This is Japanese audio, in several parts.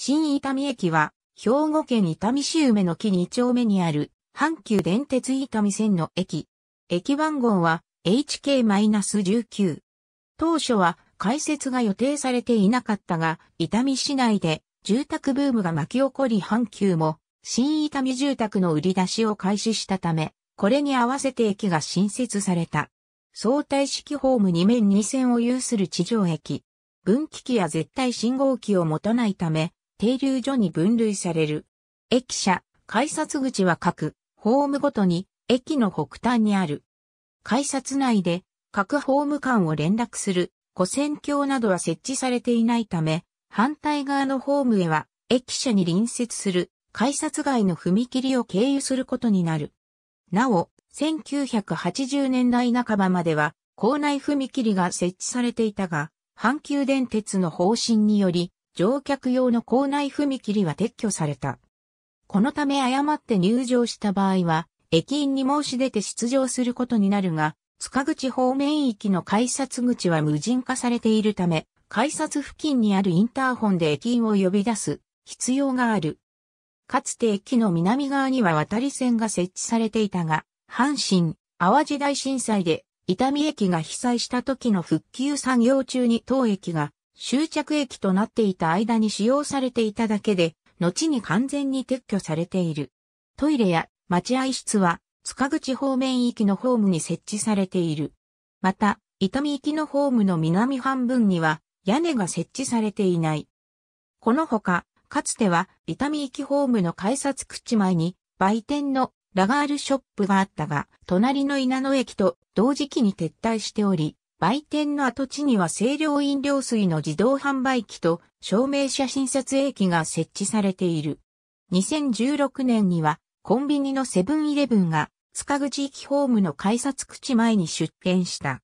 新伊丹駅は、兵庫県伊丹市梅の木2丁目にある、阪急電鉄伊丹線の駅。駅番号は HK-19。当初は開設が予定されていなかったが、伊丹市内で住宅ブームが巻き起こり阪急も新伊丹住宅の売り出しを開始したため、これに合わせて駅が新設された。相対式ホーム2面2線を有する地上駅。分岐器や絶対信号機を持たないため、停留所に分類される。駅舎、改札口は各、ホームごとに、駅の北端にある。改札内で、各ホーム間を連絡する、古線橋などは設置されていないため、反対側のホームへは、駅舎に隣接する、改札外の踏切を経由することになる。なお、1980年代半ばまでは、校内踏切が設置されていたが、阪急電鉄の方針により、乗客用の校内踏切は撤去された。このため誤って入場した場合は、駅員に申し出て出場することになるが、塚口方面域の改札口は無人化されているため、改札付近にあるインターホンで駅員を呼び出す必要がある。かつて駅の南側には渡り線が設置されていたが、阪神、淡路大震災で伊丹駅が被災した時の復旧作業中に当駅が終着駅となっていた間に使用されていただけで、後に完全に撤去されている。トイレや待合室は、塚口方面行きのホームに設置されている。また、伊丹行きのホームの南半分には、屋根が設置されていない。このほか、かつては、伊丹行きホームの改札口前に、売店のラガールショップがあったが、隣の稲野駅と同時期に撤退しており、売店の跡地には清涼飲料水の自動販売機と証明写真撮影機が設置されている。2016年にはコンビニのセブンイレブンが塚口駅ホームの改札口前に出店した。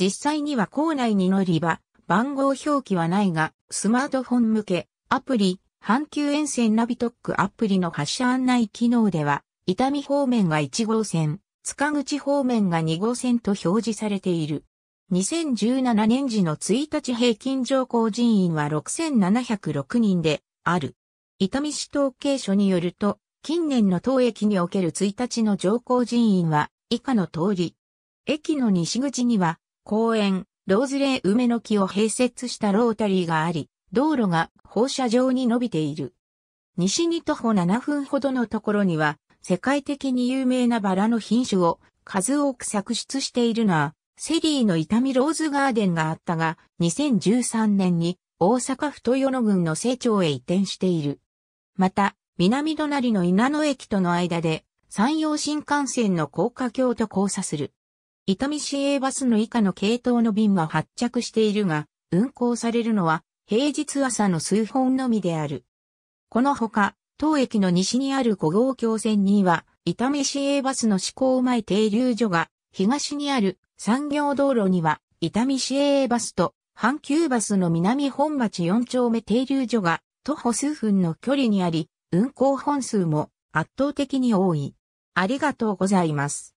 実際には校内に乗り場、番号表記はないが、スマートフォン向け、アプリ、阪急沿線ナビトックアプリの発車案内機能では、伊丹方面が1号線、塚口方面が2号線と表示されている。2017年時の1日平均上降人員は6706人である。伊丹市統計所によると、近年の当駅における1日の乗降人員は以下の通り。駅の西口には公園、ローズレー梅の木を併設したロータリーがあり、道路が放射状に伸びている。西に徒歩7分ほどのところには、世界的に有名なバラの品種を数多く作出しているな。セリーの伊丹ローズガーデンがあったが、2013年に大阪府豊野郡の成長へ移転している。また、南隣の稲野駅との間で、山陽新幹線の高架橋と交差する。伊丹市営バスの以下の系統の便は発着しているが、運行されるのは平日朝の数本のみである。このほか、当駅の西にある五号橋線には、伊丹市営バスの施行前停留所が、東にある産業道路には、伊丹市営バスと、阪急バスの南本町4丁目停留所が、徒歩数分の距離にあり、運行本数も圧倒的に多い。ありがとうございます。